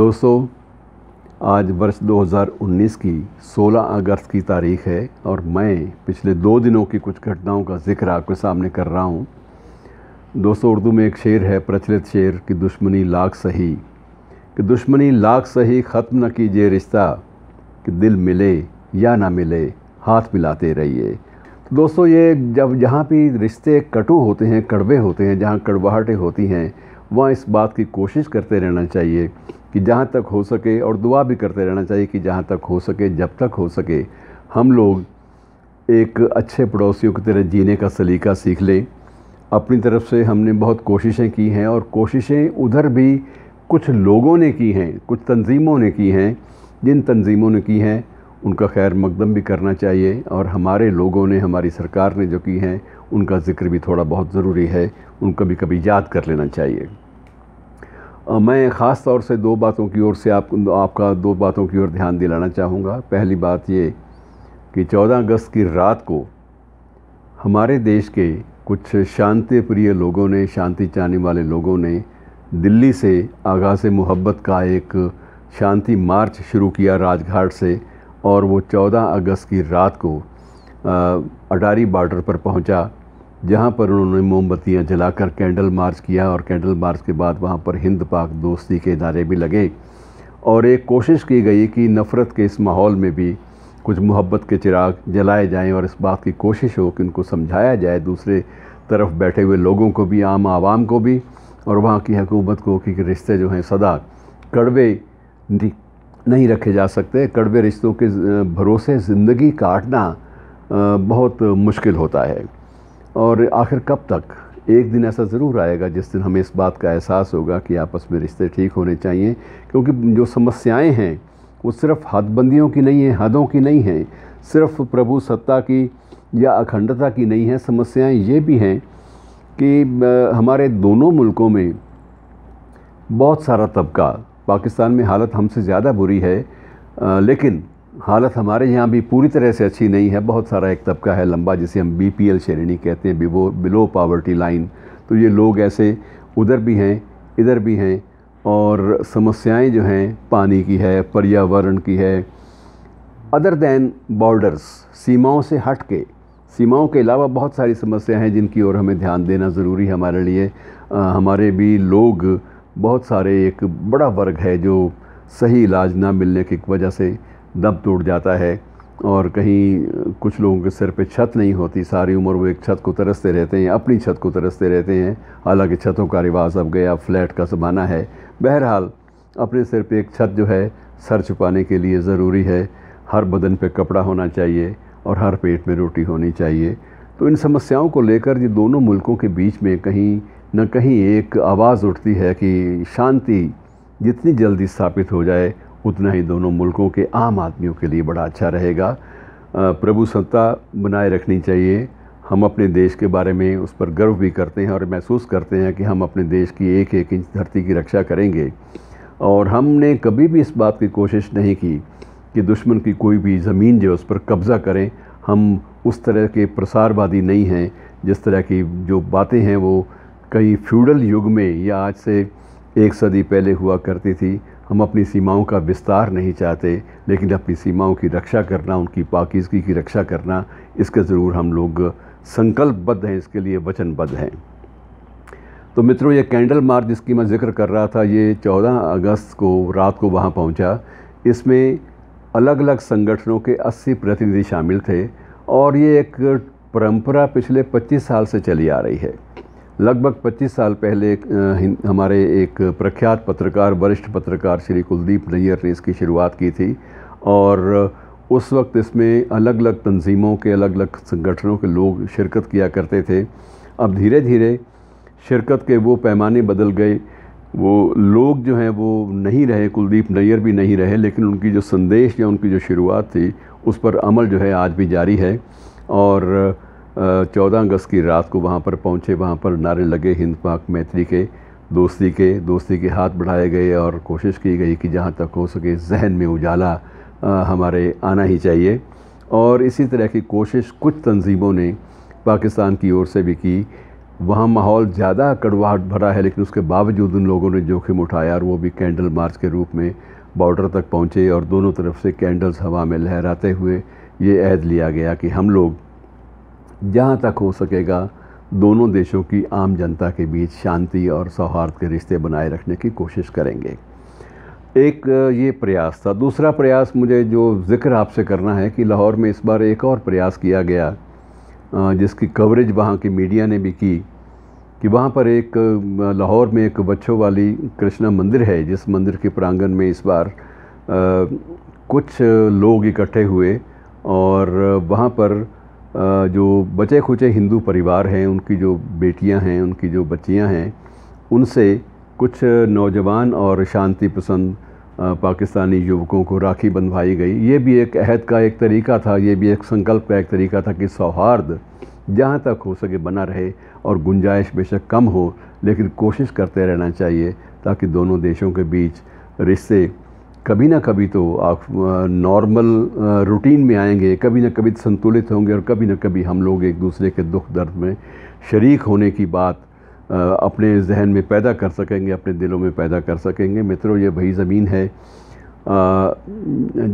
दोस्तों आज वर्ष 2019 की 16 अगस्त की तारीख है और मैं पिछले दो दिनों की कुछ घटनाओं का जिक्र आपके सामने कर रहा हूँ दोस्तों उर्दू में एक शेर है प्रचलित शेर कि दुश्मनी लाख सही कि दुश्मनी लाख सही ख़त्म न कीजिए रिश्ता कि दिल मिले या ना मिले हाथ मिलाते रहिए तो दोस्तों ये जब जहाँ भी रिश्ते कटु होते हैं कड़वे होते हैं जहाँ कड़वाहटें होती हैं वहाँ इस बात की कोशिश करते रहना चाहिए कि जहाँ तक हो सके और दुआ भी करते रहना चाहिए कि जहाँ तक हो सके जब तक हो सके हम लोग एक अच्छे पड़ोसियों की तरह जीने का सलीका सीख लें अपनी तरफ से हमने बहुत कोशिशें की हैं और कोशिशें उधर भी कुछ लोगों ने की हैं कुछ तंजीमों ने की हैं जिन तंजीमों ने की हैं उनका खैर मकदम भी करना चाहिए और हमारे लोगों ने हमारी सरकार ने जो की हैं उनका ज़िक्र भी थोड़ा बहुत ज़रूरी है उन भी कभी याद कर लेना चाहिए मैं ख़ास तौर से दो बातों की ओर से आप आपका दो बातों की ओर ध्यान दिलाना चाहूँगा पहली बात ये कि 14 अगस्त की रात को हमारे देश के कुछ शांति प्रिय लोगों ने शांति चाहने वाले लोगों ने दिल्ली से आगाज़ मोहब्बत का एक शांति मार्च शुरू किया राजघाट से और वो 14 अगस्त की रात को अटारी बॉर्डर पर पहुंचा जहां पर उन्होंने मोमबत्तियां जलाकर कैंडल मार्च किया और कैंडल मार्च के बाद वहां पर हिंद पाक दोस्ती के नारे भी लगे और एक कोशिश की गई कि नफ़रत के इस माहौल में भी कुछ मोहब्बत के चिराग जलाए जाएं और इस बात की कोशिश हो कि उनको समझाया जाए दूसरे तरफ बैठे हुए लोगों को भी आम आवाम को भी और वहाँ की हकूमत को कि रिश्ते जो हैं सदा कड़वे नहीं रखे जा सकते कड़वे रिश्तों के भरोसे ज़िंदगी काटना बहुत मुश्किल होता है और आखिर कब तक एक दिन ऐसा ज़रूर आएगा जिस दिन हमें इस बात का एहसास होगा कि आपस में रिश्ते ठीक होने चाहिए क्योंकि जो समस्याएं हैं वो सिर्फ हदबंदियों की नहीं है हदों की नहीं हैं सिर्फ प्रभु सत्ता की या अखंडता की नहीं है समस्याएं ये भी हैं कि हमारे दोनों मुल्कों में बहुत सारा तबका पाकिस्तान में हालत हमसे ज़्यादा बुरी है आ, लेकिन हालत हमारे यहाँ भी पूरी तरह से अच्छी नहीं है बहुत सारा एक तबका है लंबा जिसे हम बी पी एल श्रेणी कहते हैं बिलो बिलो पावर्टी लाइन तो ये लोग ऐसे उधर भी हैं इधर भी हैं और समस्याएं जो हैं पानी की है पर्यावरण की है अदर दैन बॉर्डर्स सीमाओं से हट के सीमाओं के अलावा बहुत सारी समस्याएं हैं जिनकी ओर हमें ध्यान देना ज़रूरी है हमारे लिए आ, हमारे भी लोग बहुत सारे एक बड़ा वर्ग है जो सही इलाज ना मिलने की वजह से दम टूट जाता है और कहीं कुछ लोगों के सिर पे छत नहीं होती सारी उम्र वो एक छत को तरसते रहते हैं अपनी छत को तरसते रहते हैं हालांकि छतों का रिवाज अब गया फ्लैट का ज़माना है बहरहाल अपने सिर पे एक छत जो है सर छुपाने के लिए ज़रूरी है हर बदन पे कपड़ा होना चाहिए और हर पेट में रोटी होनी चाहिए तो इन समस्याओं को लेकर ये दोनों मुल्कों के बीच में कहीं न कहीं एक आवाज़ उठती है कि शांति जितनी जल्दी स्थापित हो जाए उतना ही दोनों मुल्कों के आम आदमियों के लिए बड़ा अच्छा रहेगा प्रभु सत्ता बनाए रखनी चाहिए हम अपने देश के बारे में उस पर गर्व भी करते हैं और महसूस करते हैं कि हम अपने देश की एक एक इंच धरती की रक्षा करेंगे और हमने कभी भी इस बात की कोशिश नहीं की कि दुश्मन की कोई भी ज़मीन जो उस पर कब्ज़ा करें हम उस तरह के प्रसारवादी नहीं हैं जिस तरह की जो बातें हैं वो कई फ्यूडल युग में या आज से एक सदी पहले हुआ करती थी हम अपनी सीमाओं का विस्तार नहीं चाहते लेकिन अपनी सीमाओं की रक्षा करना उनकी पाकिजगी की रक्षा करना इसके ज़रूर हम लोग संकल्पबद्ध हैं इसके लिए वचनबद्ध हैं तो मित्रों ये कैंडल मार्च जिसकी मैं जिक्र कर रहा था ये 14 अगस्त को रात को वहाँ पहुँचा इसमें अलग अलग संगठनों के 80 प्रतिनिधि शामिल थे और ये एक परंपरा पिछले 25 साल से चली आ रही है लगभग 25 साल पहले एक, हमारे एक प्रख्यात पत्रकार वरिष्ठ पत्रकार श्री कुलदीप नैयर ने इसकी शुरुआत की थी और उस वक्त इसमें अलग अलग तंजीमों के अलग अलग संगठनों के लोग शिरकत किया करते थे अब धीरे धीरे शिरकत के वो पैमाने बदल गए वो लोग जो हैं वो नहीं रहे कुलदीप नैयर भी नहीं रहे लेकिन उनकी जो संदेश या उनकी जो शुरुआत थी उस पर अमल जो है आज भी जारी है और चौदह अगस्त की रात को वहाँ पर पहुँचे वहाँ पर नारे लगे हिंद पाक मैत्री के दोस्ती के दोस्ती के हाथ बढ़ाए गए और कोशिश की गई कि जहाँ तक हो सके जहन में उजाला हमारे आना ही चाहिए और इसी तरह की कोशिश कुछ तंजीमों ने पाकिस्तान की ओर से भी की वहाँ माहौल ज़्यादा कड़वाहट भरा है लेकिन उसके बावजूद उन लोगों ने जोखिम उठाया और वो भी कैंडल मार्च के रूप में बॉर्डर तक पहुँचे और दोनों तरफ से कैंडल्स हवा में लहराते हुए ये ऐद लिया गया कि हम लोग जहाँ तक हो सकेगा दोनों देशों की आम जनता के बीच शांति और सौहार्द के रिश्ते बनाए रखने की कोशिश करेंगे एक ये प्रयास था दूसरा प्रयास मुझे जो ज़िक्र आपसे करना है कि लाहौर में इस बार एक और प्रयास किया गया जिसकी कवरेज वहाँ की मीडिया ने भी की कि वहाँ पर एक लाहौर में एक बच्चों वाली कृष्णा मंदिर है जिस मंदिर के प्रांगण में इस बार आ, कुछ लोग इकट्ठे हुए और वहाँ पर जो बचे खुचे हिंदू परिवार हैं उनकी जो बेटियां हैं उनकी जो बच्चियां हैं उनसे कुछ नौजवान और शांति पसंद पाकिस्तानी युवकों को राखी बंधवाई गई ये भी एक अहद का एक तरीका था ये भी एक संकल्प का एक तरीका था कि सौहार्द जहाँ तक हो सके बना रहे और गुंजाइश बेशक कम हो लेकिन कोशिश करते रहना चाहिए ताकि दोनों देशों के बीच रिश्ते कभी ना कभी तो आप नॉर्मल रूटीन में आएंगे कभी ना कभी संतुलित होंगे और कभी ना कभी हम लोग एक दूसरे के दुख दर्द में शरीक होने की बात अपने जहन में पैदा कर सकेंगे अपने दिलों में पैदा कर सकेंगे मित्रों ये वही ज़मीन है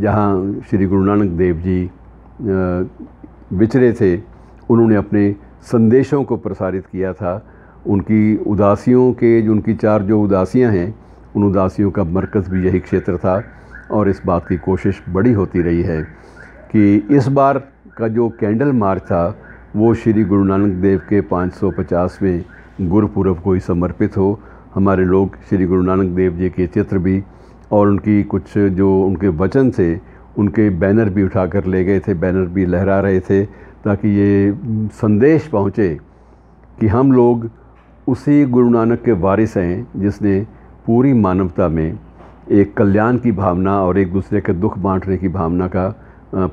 जहाँ श्री गुरु नानक देव जी विचरे थे उन्होंने अपने संदेशों को प्रसारित किया था उनकी उदासियों के जो उनकी चार जो उदासियाँ हैं उन उदासियों का मरकज़ भी यही क्षेत्र था और इस बात की कोशिश बड़ी होती रही है कि इस बार का जो कैंडल मार्च था वो श्री गुरु नानक देव के 550वें गुरुपूर्व को ही समर्पित हो हमारे लोग श्री गुरु नानक देव जी के चित्र भी और उनकी कुछ जो उनके वचन थे उनके बैनर भी उठा कर ले गए थे बैनर भी लहरा रहे थे ताकि ये संदेश पहुँचे कि हम लोग उसी गुरु नानक के वारिस हैं जिसने पूरी मानवता में एक कल्याण की भावना और एक दूसरे के दुख बांटने की भावना का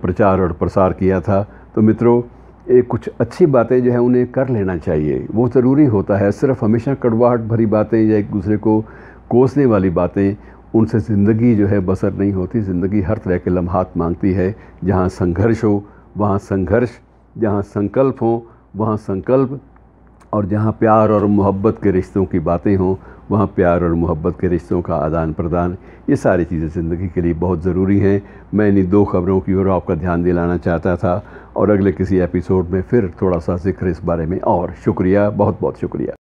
प्रचार और प्रसार किया था तो मित्रों एक कुछ अच्छी बातें जो है उन्हें कर लेना चाहिए वो ज़रूरी होता है सिर्फ हमेशा कड़वाहट भरी बातें या एक दूसरे को कोसने वाली बातें उनसे ज़िंदगी जो है बसर नहीं होती ज़िंदगी हर तरह के लम्हात मांगती है जहाँ संघर्ष हो वहाँ संघर्ष जहाँ संकल्प हो वहाँ संकल्प और जहाँ प्यार और मोहब्बत के रिश्तों की बातें हों वहाँ प्यार और मोहब्बत के रिश्तों का आदान प्रदान ये सारी चीज़ें ज़िंदगी के लिए बहुत ज़रूरी हैं मैं इन्हीं दो खबरों की ओर आपका ध्यान दिलाना चाहता था और अगले किसी एपिसोड में फिर थोड़ा सा जिक्र इस बारे में और शुक्रिया बहुत बहुत शुक्रिया